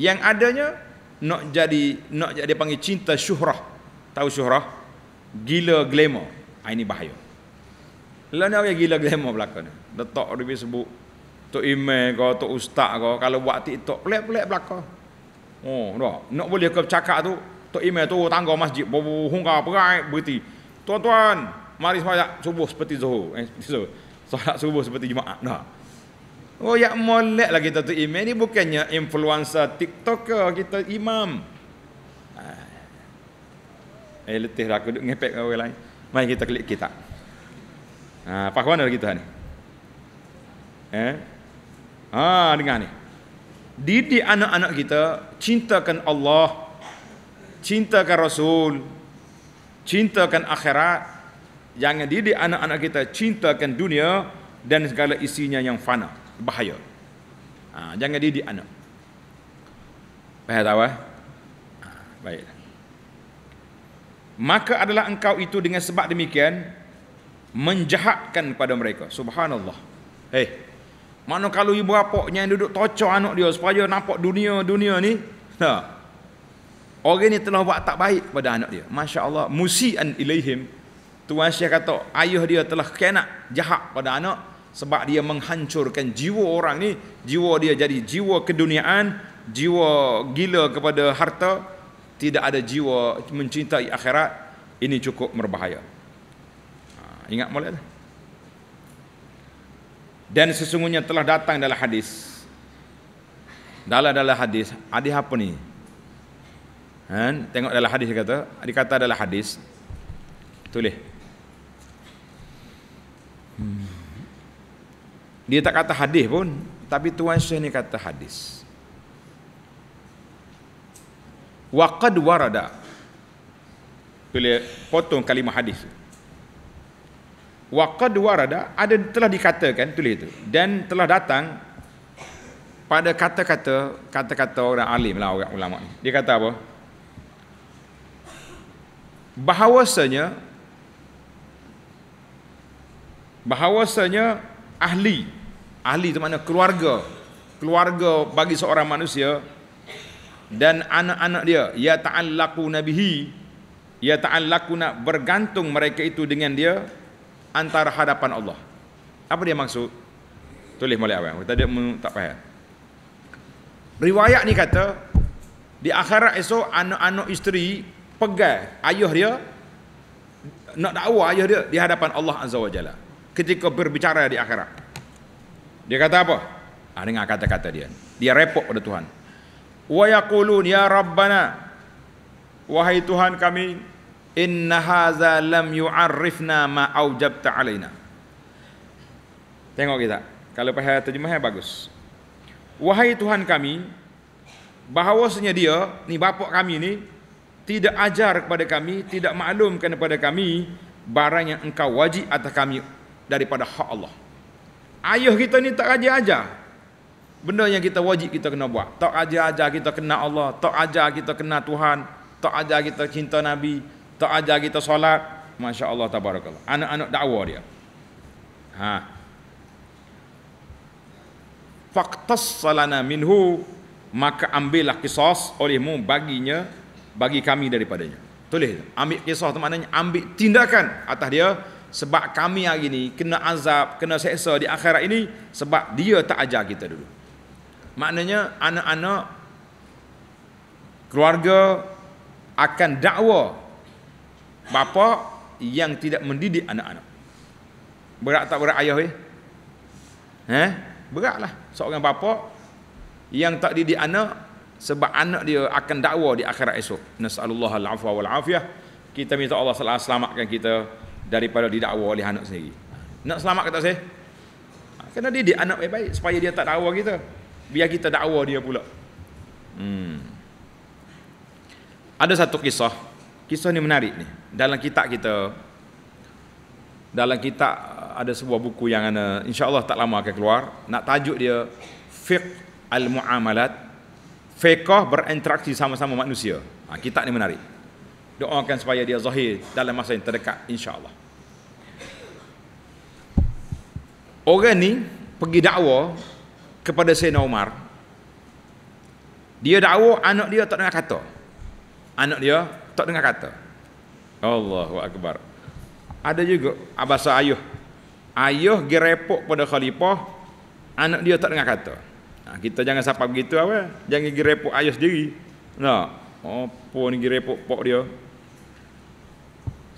Yang adanya nak jadi nak jadi panggil cinta syuhrah. Tahu syuhrah? Gila glamour. Ha, ini bahaya. Lah ni orang gila glamour belaka ni. Letak dia sebut tok imam ke tok ustaz ke kalau buat TikTok pelik-pelik belaka. Oh, dah. Nak boleh ke cakap tu tok imam tu oh, tangga masjid bubuh hungka perai berhenti. Tuan-tuan, mari semaya subuh seperti zuhur. Eh, seperti zuhur solat subuh seperti Jumaat dah. Oh ya molek lah kita tu imam ni bukannya influencer TikToker kita imam. Ha. Eh letih lah aku duk ngepek orang lain. Mari kita klik kita. Ha ah, pahuan dah kita ni. Eh. Ha dengar ni. Didik anak-anak kita cintakan Allah, cintakan Rasul, cintakan akhirat, jangan didik anak-anak kita cintakan dunia dan segala isinya yang fana, bahaya. Ha, jangan didik anak. Faham tak eh? Ha, baik. Maka adalah engkau itu dengan sebab demikian menjahatkan kepada mereka. Subhanallah. Hei. Mana kalau ibu bapaknya yang duduk tocok anak dia supaya nampak dunia-dunia ni. Ha. Orang ini telah buat tak baik kepada anak dia. Masya Allah. Musi'an ilaihim. Tuan Syekh kata ayah dia telah kena jahat pada anak sebab dia menghancurkan jiwa orang ni jiwa dia jadi jiwa keduniaan jiwa gila kepada harta tidak ada jiwa mencintai akhirat ini cukup berbahaya ha, ingat mulai dan sesungguhnya telah datang dalam hadis dalam dalam hadis hadis apa ni kan tengok dalam hadis dia kata dia kata dalam hadis tulis Dia tak kata hadis pun, tapi Tuan Syekh ni kata hadis. Wa qad warada. Boleh potong kalimah hadis. Wa qad warada ada telah dikatakan tulis itu dan telah datang pada kata-kata kata-kata orang alim lah orang ulama ni. Dia kata apa? Bahawasanya bahawasanya ahli ahli itu mana keluarga keluarga bagi seorang manusia dan anak-anak dia ya ta'allaqu nabihi ya ta'allaqu nak bergantung mereka itu dengan dia antara hadapan Allah apa dia maksud tulis molek awal kita tak faham riwayat ni kata di akhirat esok anak-anak isteri pegal ayah dia nak dakwa ayah dia di hadapan Allah azza wajalla ketika berbicara di akhirat dia kata apa? Ha, dengar kata-kata dia. Dia repot pada Tuhan. Wa yaqulun ya rabbana wahai Tuhan kami inna hadza lam yu'arrifna ma awjabta alaina. Tengok kita. Kalau pasal terjemahan bagus. Wahai Tuhan kami bahawasanya dia ni bapak kami ni tidak ajar kepada kami, tidak maklumkan kepada kami barang yang engkau wajib atas kami daripada hak Allah. Ayuh kita ni tak ajar ajar. Benda yang kita wajib kita kena buat. Tak ajar ajar kita kena Allah, tak ajar kita kena Tuhan, tak ajar kita cinta nabi, tak ajar kita solat. Masya-Allah tabarakallah. Anak-anak dakwah dia. Ha. Faqtas salana minhu maka ambillah kisah olehmu baginya bagi kami daripadanya. Tulis, ambil kisah tu maknanya ambil tindakan atas dia sebab kami hari ini kena azab, kena seksa di akhirat ini sebab dia tak ajar kita dulu. Maknanya anak-anak keluarga akan dakwa bapa yang tidak mendidik anak-anak. Berat tak berat ayah eh? Eh? Beratlah seorang bapa yang tak didik anak sebab anak dia akan dakwa di akhirat esok. Nasallahu al wal afiyah. Kita minta Allah selamatkan kita daripada didakwa oleh anak sendiri. Nak selamat kata saya? Kena didik anak baik-baik supaya dia tak dakwa kita. Biar kita dakwa dia pula. Hmm. Ada satu kisah. Kisah ni menarik ni. Dalam kitab kita dalam kitab ada sebuah buku yang ana insyaallah tak lama akan keluar. Nak tajuk dia Fiqh al-Muamalat. Fiqh berinteraksi sama-sama manusia. Ha, kitab ni menarik. Doakan supaya dia zahir dalam masa yang terdekat insyaallah. Orang ni pergi dakwah kepada Sayyidina Umar. Dia dakwah anak dia tak dengar kata. Anak dia tak dengar kata. Allahu akbar. Ada juga abasa ayuh. Ayuh gerepok pada khalifah anak dia tak dengar kata. Nah, kita jangan sapa begitu apa? Jangan gerepok ayuh sendiri. Nah, Oh pun gerepok pok dia?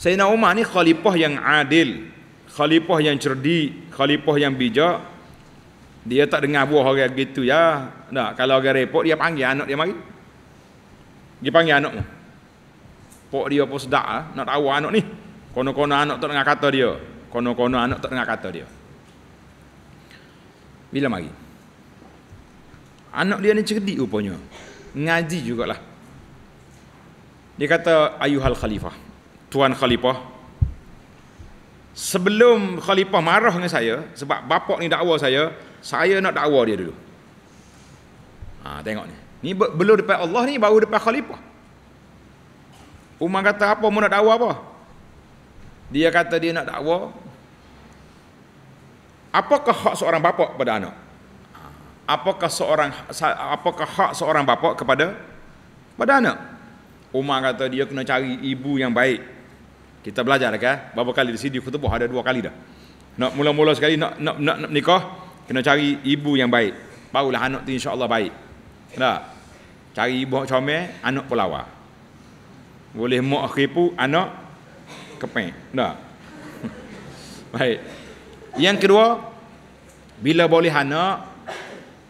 Sayyidina Umar ni khalifah yang adil khalifah yang cerdik, khalifah yang bijak, dia tak dengar buah orang gitu ya. Nah, kalau orang repot dia panggil anak dia mari. Dia panggil anak mu. Pok dia pun sedak ah, nak tahu anak ni. Kono-kono anak tak dengar kata dia. Kono-kono anak tak dengar kata dia. Bila mari? Anak dia ni cerdik rupanya. Ngaji jugalah. Dia kata ayuhal khalifah. Tuan khalifah, Sebelum khalifah marah dengan saya sebab bapak ni dakwa saya, saya nak dakwa dia dulu. Ha tengok ni. Ni belum depan Allah ni baru depan khalifah. Umar kata apa mau nak dakwa apa? Dia kata dia nak dakwa. Apakah hak seorang bapak pada anak? Ha, apakah seorang ha- apakah hak seorang bapak kepada pada anak? Umar kata dia kena cari ibu yang baik kita belajar kan? Berapa kali di sini khutbah ada dua kali dah. Nak mula-mula sekali nak nak nak, nak nikah, kena cari ibu yang baik. Barulah anak tu insya-Allah baik. Tak. Cari ibu yang comel, anak pun lawa. Boleh mak khipu, anak kepeng. Tak. baik. Yang kedua, bila boleh anak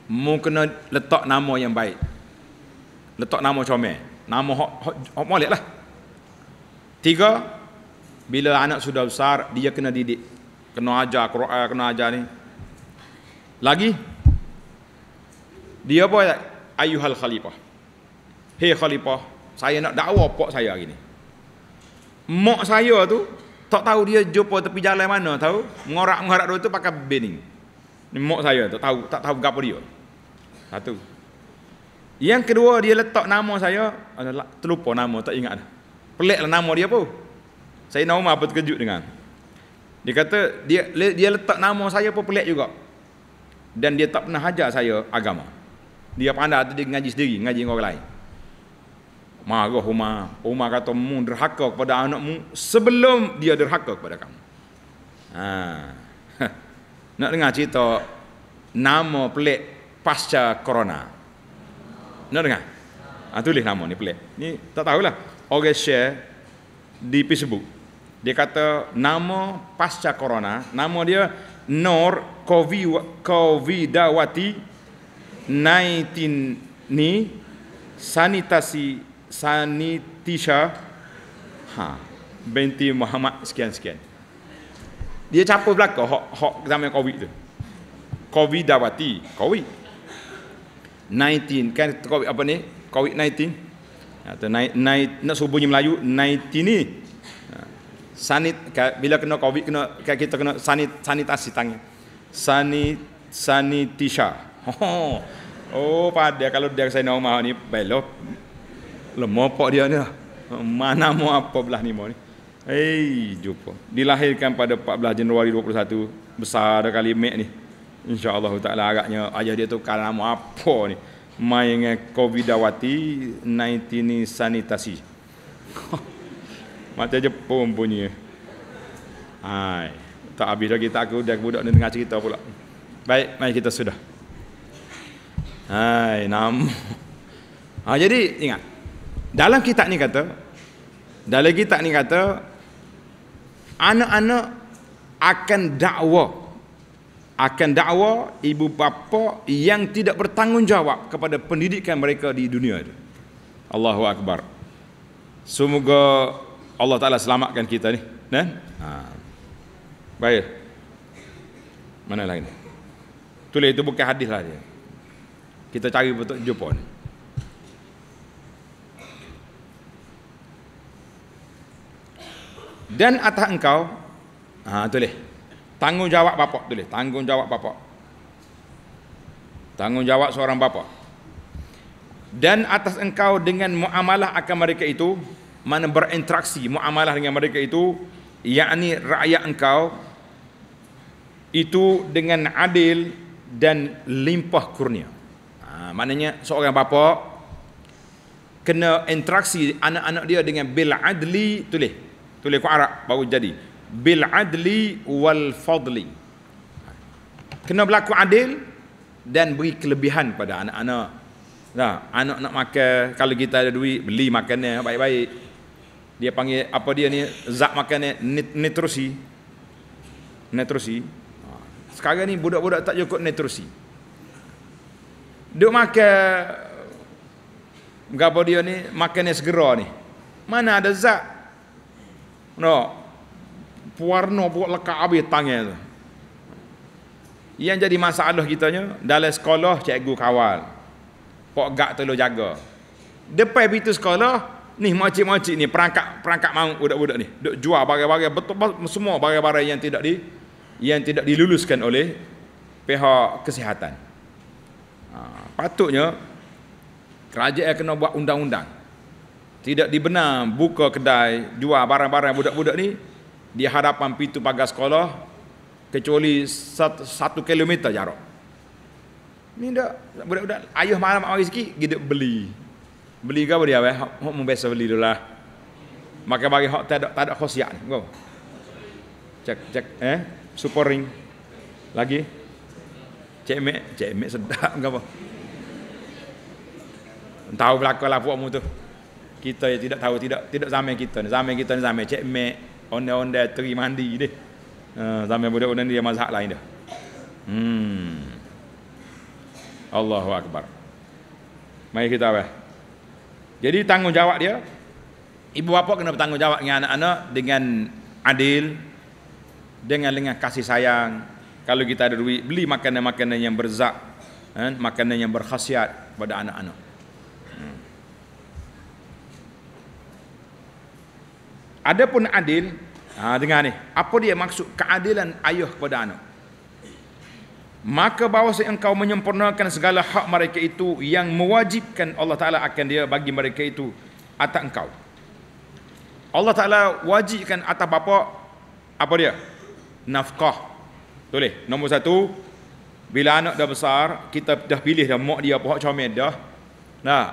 mu kena letak nama yang baik. Letak nama comel. Nama hok hok, hok molek lah. Tiga, bila anak sudah besar, dia kena didik. Kena ajar Quran, kena ajar ni. Lagi dia apa ayuhal khalifah. Hei khalifah, saya nak dakwah pok saya hari ni. Mak saya tu tak tahu dia jumpa tepi jalan mana tahu mengorak mengorak, dia tu pakai bening ni mak saya tak tahu tak tahu gapo dia satu yang kedua dia letak nama saya ada terlupa nama tak ingat dah peliklah nama dia apa saya nak Umar pun terkejut dengan. Dia kata dia dia letak nama saya pun pelik juga. Dan dia tak pernah hajar saya agama. Dia pandai tu dia ngaji sendiri, ngaji dengan orang lain. Marah Umar. Umar kata mu derhaka kepada anakmu sebelum dia derhaka kepada kamu. Ha. Nak dengar cerita nama pelik pasca corona. Nak dengar? Ha, tulis nama ni pelik. Ni tak tahulah. Orang share di Facebook. Dia kata nama pasca corona, nama dia Nor Covidawati 19 ni sanitasi sanitisha ha binti Muhammad sekian sekian. Dia capa belaka hok hok zaman Covid tu. Covidawati, Covid 19 kan COVID, apa ni? Covid 19. Atau naik naik nak subuhnya Melayu 19 ni sanit bila kena covid kena kayak kita kena sanit sanitasi tangan sanit sanitisha oh, oh pada kalau dia saya nak mahu ni belok, lemah pok dia ni lah. mana mau apa belah ni mau ni hey jumpa dilahirkan pada 14 Januari 21 besar kali mek ni insyaallah taala agaknya ayah dia tu kala mau apa ni main dengan covidawati 19 sanitasi Mata saja pun punya. Hai, tak habis lagi tak aku dah budak ni tengah cerita pula. Baik, mari kita sudah. Hai, nam. Ha, jadi ingat. Dalam kitab ni kata, dalam kitab ni kata anak-anak akan dakwa akan dakwa ibu bapa yang tidak bertanggungjawab kepada pendidikan mereka di dunia itu. Allahu akbar. Semoga Allah Ta'ala selamatkan kita ni dan ha. baik mana lagi ni tulis itu bukan hadis lah dia kita cari betul jumpa ni dan atas engkau ha, tulis tanggungjawab bapak tulis tanggungjawab bapak tanggungjawab seorang bapak dan atas engkau dengan muamalah akan mereka itu mana berinteraksi muamalah dengan mereka itu yakni rakyat engkau itu dengan adil dan limpah kurnia ha, maknanya seorang bapa kena interaksi anak-anak dia dengan bil adli tulis tulis kuat Arab baru jadi bil adli wal fadli kena berlaku adil dan beri kelebihan pada anak-anak nah, anak nak makan kalau kita ada duit beli makanan baik-baik dia panggil apa dia ni zat makan nitrosi nitrosi ha. sekarang ni budak-budak tak cukup nitrosi duk makan gapo dia ni makan yang segera ni mana ada zat no warna buat lekat habis tangan tu yang jadi masalah kitanya dalam sekolah cikgu kawal pok gak telur jaga depan pintu sekolah ni macam-macam ni perangkat perangkat mau budak-budak ni duk jual barang-barang betul semua barang-barang yang tidak di yang tidak diluluskan oleh pihak kesihatan. Ha, patutnya kerajaan kena buat undang-undang. Tidak dibenar buka kedai jual barang-barang budak-budak ni di hadapan pintu pagar sekolah kecuali satu, satu kilometer jarak. Ni dah budak-budak ayuh malam awal sikit, gidup beli beli ke apa dia weh hok mun biasa beli dululah maka bagi hok tak ada tak ada khosiat go cek cek eh supporting lagi cemek cemek sedap ke apa tahu belaka lah puak tu kita yang tidak tahu tidak tidak zaman kita ni zaman kita ni zaman cemek onde onda teri mandi deh ha, zaman budak-budak ni dia mazhab lain dah hmm Allahu akbar mai kita weh jadi tanggungjawab dia ibu bapa kena bertanggungjawab dengan anak-anak dengan adil dengan dengan kasih sayang. Kalau kita ada duit beli makanan-makanan yang berzak, kan? makanan yang berkhasiat pada anak-anak. Hmm. Adapun adil, ha, dengar ni. Apa dia maksud keadilan ayah kepada anak? maka bahawa engkau menyempurnakan segala hak mereka itu yang mewajibkan Allah Ta'ala akan dia bagi mereka itu atas engkau Allah Ta'ala wajibkan atas bapa apa dia? nafkah boleh? nombor satu bila anak dah besar kita dah pilih dah mak dia pokok comel dah nah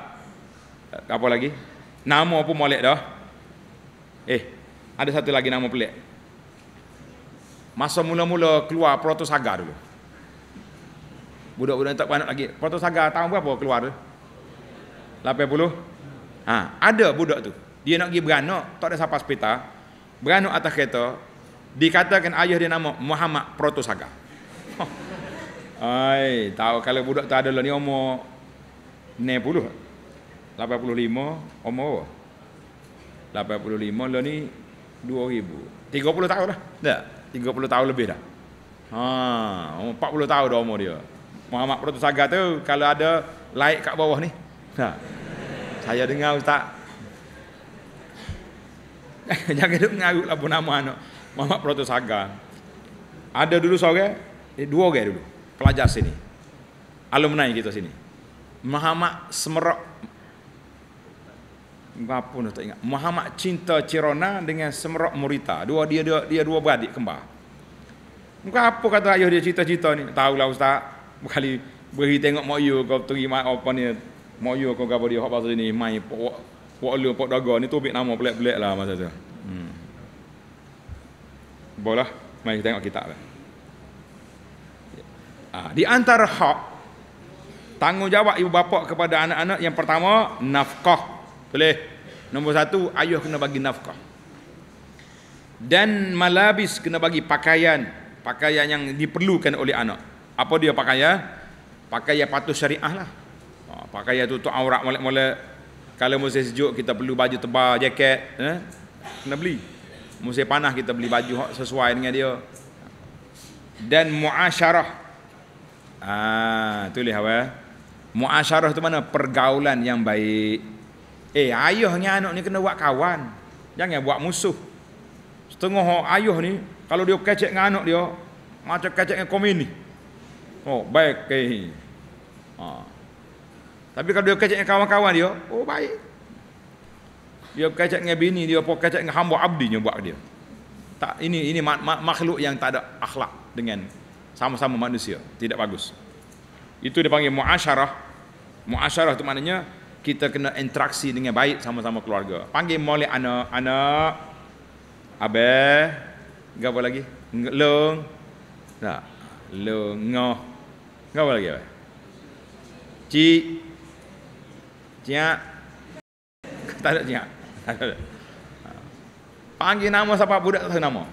apa lagi? nama pun molek dah eh ada satu lagi nama pelik masa mula-mula keluar protosaga dulu Budak-budak tak panak lagi. Potong saga tahun berapa keluar tu? 80. Ha, ada budak tu. Dia nak pergi beranak, tak ada siapa sepeta. Beranak atas kereta. Dikatakan ayah dia nama Muhammad Protosaga. Ai, tahu kalau budak tu adalah ni umur 90. 85 umur. 85 lah ni 2000. 30 tahun lah. Tak. 30 tahun lebih dah. Ha, 40 tahun dah umur dia. Muhammad Perutus Saga tu kalau ada like kat bawah ni. Ha. Saya dengar ustaz. Jangan duk ngaruk lah pun nama anak. Muhammad Perutus Saga. Ada dulu seorang, eh, dua orang dulu pelajar sini. Alumni kita sini. Muhammad Semerok Bapun tak ingat. Muhammad Cinta Cirona dengan Semerok Murita. Dua dia dua dia dua beradik kembar. Muka apa kata ayah dia cerita-cerita ni? Tahu lah ustaz. Bukali beri tengok mak you kau terima apa ni mak you kau gapo dia hak pasal ni mai pok pok lu pok daga ni tu bik nama pelik-pelik lah masa tu hmm. boleh lah, mai kita tengok kitab lah. ha, di antara hak tanggungjawab ibu bapa kepada anak-anak yang pertama nafkah boleh nombor satu ayuh kena bagi nafkah dan malabis kena bagi pakaian pakaian yang diperlukan oleh anak apa dia pakai ya? Pakai ya patut syariah lah. Ha, pakai ya tutup aurat molek-molek. Kalau musim sejuk kita perlu baju tebal, jaket, eh? kena beli. Musim panas kita beli baju sesuai dengan dia. Dan muasyarah. Ah, tulis apa ya? Muasyarah tu mana? Pergaulan yang baik. Eh, ayuh ni anak ni kena buat kawan. Jangan buat musuh. Setengah ayuh ni, kalau dia kecek dengan anak dia, macam kecek dengan komunis. Oh, baik ke. Ah. Tapi kalau dia kacak dengan kawan-kawan dia, oh baik. Dia kacak dengan bini dia, apa kacak dengan hamba abdinya buat dia. Tak ini ini makhluk yang tak ada akhlak dengan sama-sama manusia. Tidak bagus. Itu dipanggil muasyarah. Muasyarah itu maknanya kita kena interaksi dengan baik sama-sama keluarga. Panggil molek anak-anak. Abe, gapo lagi? Leng. Tak. Leng. Ngoh. Kau apa lagi apa? jah, Ciak Tak ada ha. Panggil nama siapa budak tak nama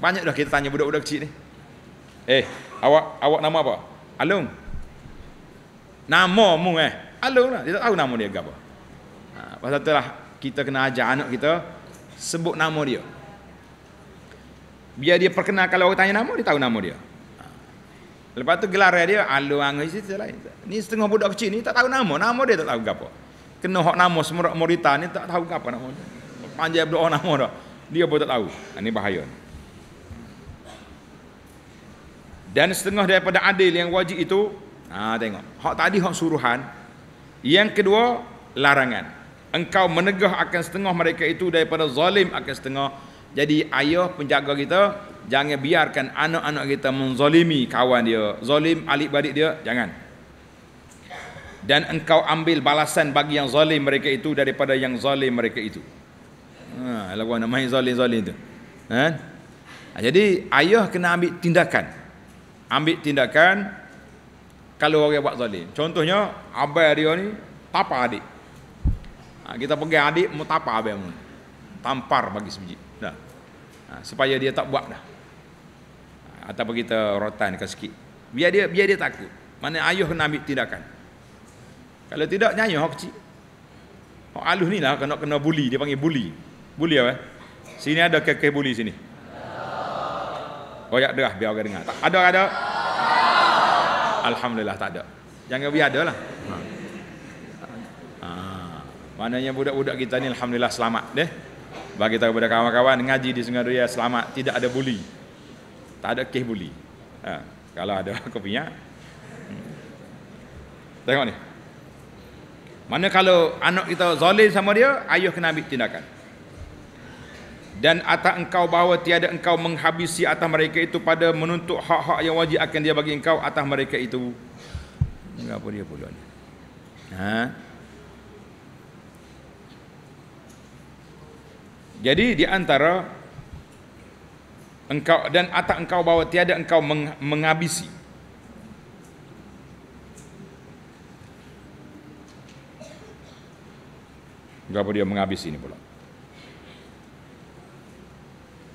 Banyak dah kita tanya budak-budak kecil ni Eh awak awak nama apa? Alung Nama mu eh Alung lah dia tak tahu nama dia ke apa ha, Pasal tu lah kita kena ajar anak kita Sebut nama dia Biar dia perkenalkan kalau orang tanya nama dia tahu nama dia Lepas tu gelar dia alu angis situ lain. Ni setengah budak kecil ni tak tahu nama, nama dia tak tahu apa, Kena hok nama semerak murita ni tak tahu apa nama dia. Panjang berdoa nama dah. Dia pun tak tahu. Ini ha, bahaya. Dan setengah daripada adil yang wajib itu, ha tengok. Hak tadi hak suruhan. Yang kedua, larangan. Engkau menegah akan setengah mereka itu daripada zalim akan setengah. Jadi ayah penjaga kita jangan biarkan anak-anak kita menzalimi kawan dia zalim alik badik dia jangan dan engkau ambil balasan bagi yang zalim mereka itu daripada yang zalim mereka itu ha lawan nak main zalim-zalim tu ha? ha jadi ayah kena ambil tindakan ambil tindakan kalau orang buat zalim contohnya abai dia ni tapa adik ha, kita pergi adik mu tapa abai tampar bagi sebiji ha, supaya dia tak buat dah ataupun kita rotankan sikit biar dia biar dia takut mana ayuh kena ambil tindakan kalau tidak nyanyi hok kecil hok oh, alus ni lah kena kena bully dia panggil bully bully apa eh? sini ada kekeh bully sini Royak derah biar orang dengar. Tak ada ada? Alhamdulillah tak ada. Jangan biar ada lah. Ha. ha. budak-budak kita ni Alhamdulillah selamat. Deh. Bagi tahu kepada kawan-kawan, ngaji di Sungai Duria selamat. Tidak ada bully tak ada kes buli ha, kalau ada aku punya hmm. tengok ni mana kalau anak kita zalim sama dia ayuh kena ambil tindakan dan atas engkau bahawa tiada engkau menghabisi atas mereka itu pada menuntut hak-hak yang wajib akan dia bagi engkau atas mereka itu apa dia pula ni ha? jadi di antara engkau dan atas engkau bahwa tiada engkau menghabisi Berapa dia menghabisi ini pula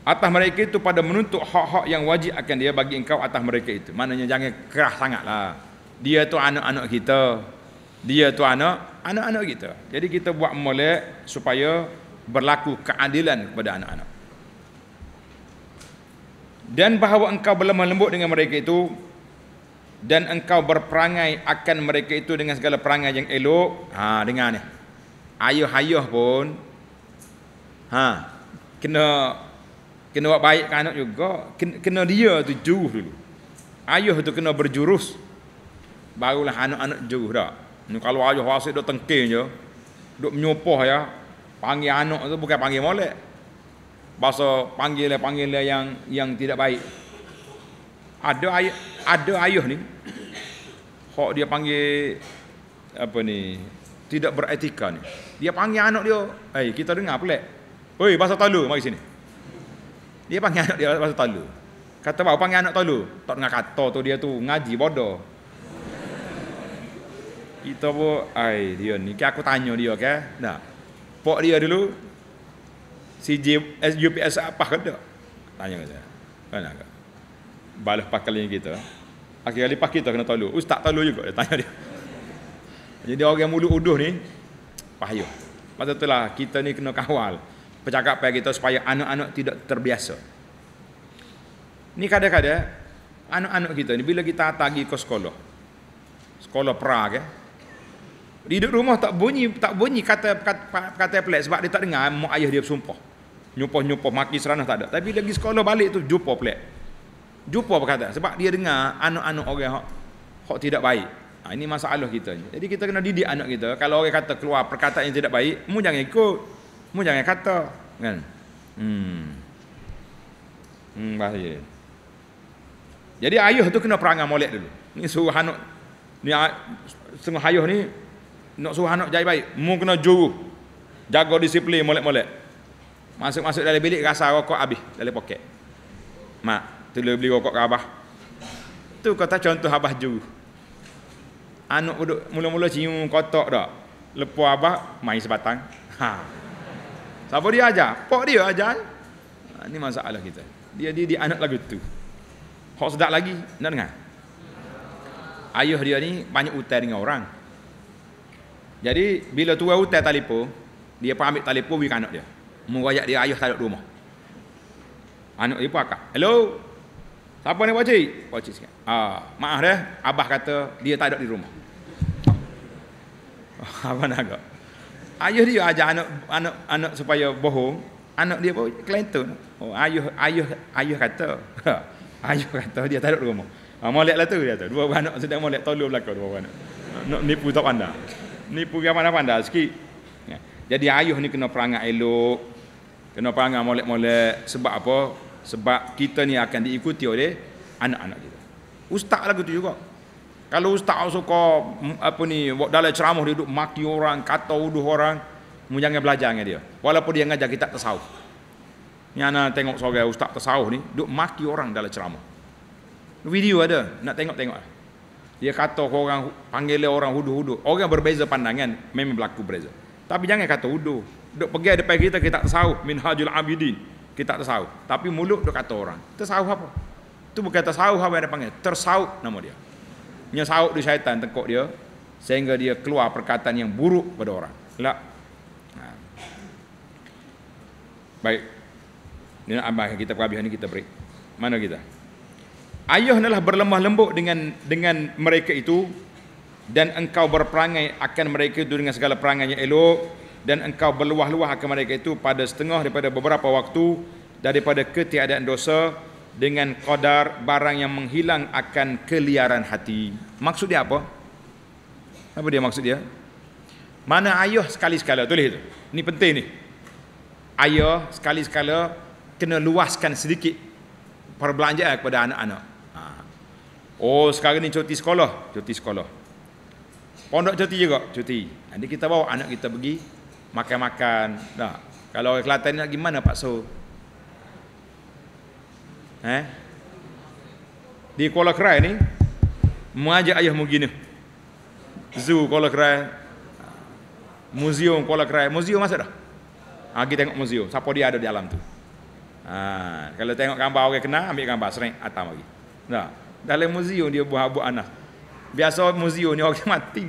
Atas mereka itu pada menuntut hak-hak yang wajib akan dia bagi engkau atas mereka itu Maknanya jangan keras sangatlah Dia tu anak-anak kita Dia tu anak anak-anak kita Jadi kita buat molek supaya berlaku keadilan kepada anak-anak dan bahawa engkau berlemah lembut dengan mereka itu dan engkau berperangai akan mereka itu dengan segala perangai yang elok ha dengar ni ayuh-ayuh pun ha kena kena buat baik kan anak juga kena, kena dia tu juruh dulu ayuh tu kena berjurus barulah anak-anak juruh dah ni kalau ayuh wasit dok tengking je dok menyopoh ya panggil anak tu bukan panggil molek bahasa panggilan-panggilan yang yang tidak baik. Ada ayah, ada ayah ni hok dia panggil apa ni? Tidak beretika ni. Dia panggil anak dia, "Eh, hey, kita dengar pelak. Oi, bahasa talu mari sini." Dia panggil anak dia bahasa talu. Kata bau panggil anak talu, tak dengar kata tu dia tu ngaji bodoh. Kita pun, ai dia ni, aku tanya dia ke, okay? nah. Pok dia dulu, CJ eh, UPS apa ke tak? Tanya saja Mana ke? Balas pakalnya kita. Akhir kali pak kita kena tolu. Ustaz tolu juga dia tanya dia. Jadi orang yang mulut uduh ni payah. Masa itulah kita ni kena kawal percakapan kita supaya anak-anak tidak terbiasa. Ni kadang-kadang anak-anak kita ni bila kita tagi ke sekolah. Sekolah pra ke. Eh, Di rumah tak bunyi tak bunyi kata kata, kata pelik sebab dia tak dengar mak ayah dia bersumpah nyupoh-nyupoh maki serana tak ada tapi lagi sekolah balik tu jumpa pula jumpa berkata sebab dia dengar anak-anak orang hok hok tidak baik ha, ini masalah kita ni jadi kita kena didik anak kita kalau orang kata keluar perkataan yang tidak baik mu jangan ikut mu jangan kata kan hmm hmm bahaya jadi ayah tu kena perangai molek dulu ni suruh anak ni sungguh ayah ni nak suruh anak jadi baik mu kena juru jaga disiplin molek-molek Masuk-masuk dalam bilik rasa rokok habis dalam poket. Mak, tu beli rokok ke abah. Tu kata contoh abah juru. Anak duduk mula-mula cium kotak dak. Lepas abah main sebatang. Ha. Siapa dia ajar? Pak dia ajar. Ha, ini masalah kita. Dia dia dia anak lagu tu. Hak sedak lagi, nak dengar? Ayuh dia ni banyak hutang dengan orang. Jadi bila tua hutang telefon, dia pun ambil telefon bagi anak dia merayak dia ayah tak rumah. Anak dia pun akak. Hello. Siapa ni pakcik? Pakcik sikit. Ah, maaf dah. Abah kata dia tak ada di rumah. Oh, apa nak Ayuh dia ajar anak anak anak supaya bohong. Anak dia pun Clinton. Oh, ayuh ayuh ayuh kata. ayuh kata dia tak ada rumah. Ah, molek lah tu dia tu. Dua anak sedang molek tolong belakang dua anak. Nak nipu tak pandai. Nipu mana lah pandai sikit. Ya. Jadi ayuh ni kena perangai elok kena perangai molek-molek sebab apa sebab kita ni akan diikuti oleh anak-anak kita ustaz lah gitu juga kalau ustaz suka mm, apa ni dalam ceramah dia duduk maki orang kata uduh orang mu belajar dengan dia walaupun dia ngajar kita tersauf ni anak tengok seorang ustaz tersauf ni duduk maki orang dalam ceramah video ada nak tengok-tengok lah. dia kata orang panggil orang huduh-huduh orang berbeza pandangan memang berlaku berbeza tapi jangan kata huduh duk pergi depan kita kita tak tahu minhajul abidin kita tak tahu tapi mulut duk kata orang tersau apa tu bukan tersau apa yang dia panggil tersau nama dia nya sauk di syaitan tengok dia sehingga dia keluar perkataan yang buruk pada orang lah ha. baik ni nak ambil kita perhabian ni kita break mana kita ayah nalah berlemah lembut dengan dengan mereka itu dan engkau berperangai akan mereka itu dengan segala perangai yang elok dan engkau berluah-luah akan mereka itu pada setengah daripada beberapa waktu daripada ketiadaan dosa dengan kadar barang yang menghilang akan keliaran hati. Maksud dia apa? Apa dia maksud dia? Mana ayah sekali-sekala tulis itu. Ini penting ni. Ayah sekali-sekala kena luaskan sedikit perbelanjaan kepada anak-anak. Ha. Oh sekarang ni cuti sekolah, cuti sekolah. Pondok cuti juga, cuti. Nanti kita bawa anak kita pergi makan-makan tak kalau orang Kelantan nak gimana Pak So eh di Kuala Kerai ni mengajak ayah mugina zoo Kuala Kerai museum Kuala Kerai museum masa dah ha, pergi tengok museum siapa dia ada di dalam tu ha, kalau tengok gambar orang kenal ambil gambar sering atam lagi tak dalam museum dia buah buat anak biasa museum ni orang mati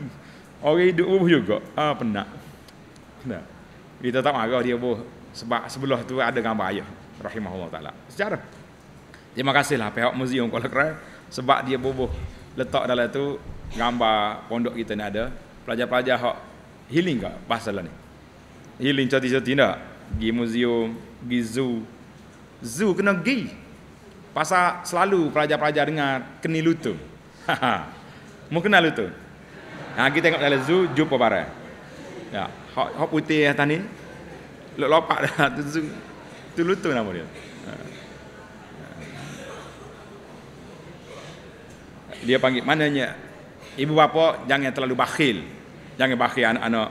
orang hidup juga ha, penat Nah. Kita tak marah dia pun sebab sebelah tu ada gambar ayah rahimahullah taala. Secara terima kasihlah pihak muzium Kuala Krai sebab dia boboh letak dalam tu gambar pondok kita ni ada. Pelajar-pelajar hak healing ke pasal ni. Healing cerita-cerita tidak. Gi muzium, gi zoo. Zoo kena gi? Pasal selalu pelajar-pelajar dengar keni lutut. mu kenal lutut? Ha, kita tengok dalam zoo, jumpa barang. Ya hak hak putih atas ni lop lopak dah tu tu, tu lutut nama dia ha. dia panggil mananya ibu bapa jangan terlalu bakhil jangan bakhil anak-anak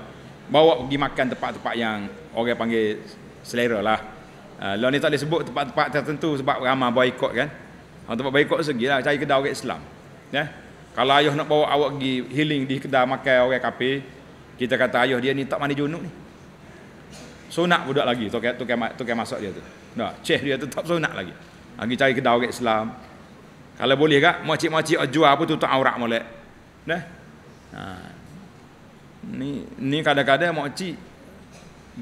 bawa pergi makan tempat-tempat yang orang panggil selera lah uh, lah ni tak boleh sebut tempat-tempat tertentu sebab ramai boycott kan Ha, tempat boycott segi lah, cari kedai orang Islam. Ya? Kalau ayah nak bawa awak pergi healing di kedai makan orang kapir, kita kata ayah dia ni tak mandi junub ni sunat budak lagi tukar tukar tukar masuk dia tu dah cheh dia tu tak sunat lagi lagi ha, cari kedai orang Islam kalau boleh kak macik-macik jual apa tutup aurat molek dah ha. ni ni kadang-kadang cik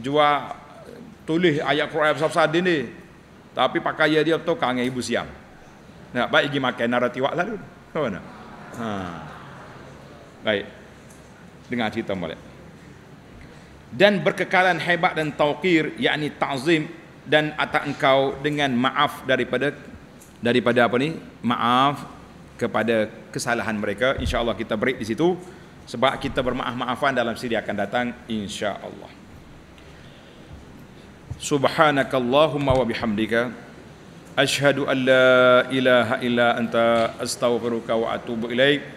jual tulis ayat Quran besar-besar ni tapi pakai dia tu kangen ibu siam nak baik pergi makan naratiwak lalu kau mana ha. baik dengar cerita molek dan berkekalan hebat dan tauqir yakni ta'zim dan atas engkau dengan maaf daripada daripada apa ni maaf kepada kesalahan mereka insyaallah kita break di situ sebab kita bermaaf-maafan dalam siri akan datang insyaallah subhanakallahumma wa bihamdika ashhadu an la ilaha illa anta astaghfiruka wa atubu ilaika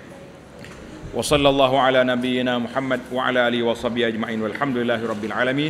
وصلى الله على نبينا محمد وعلى اله وصحبه اجمعين والحمد لله رب العالمين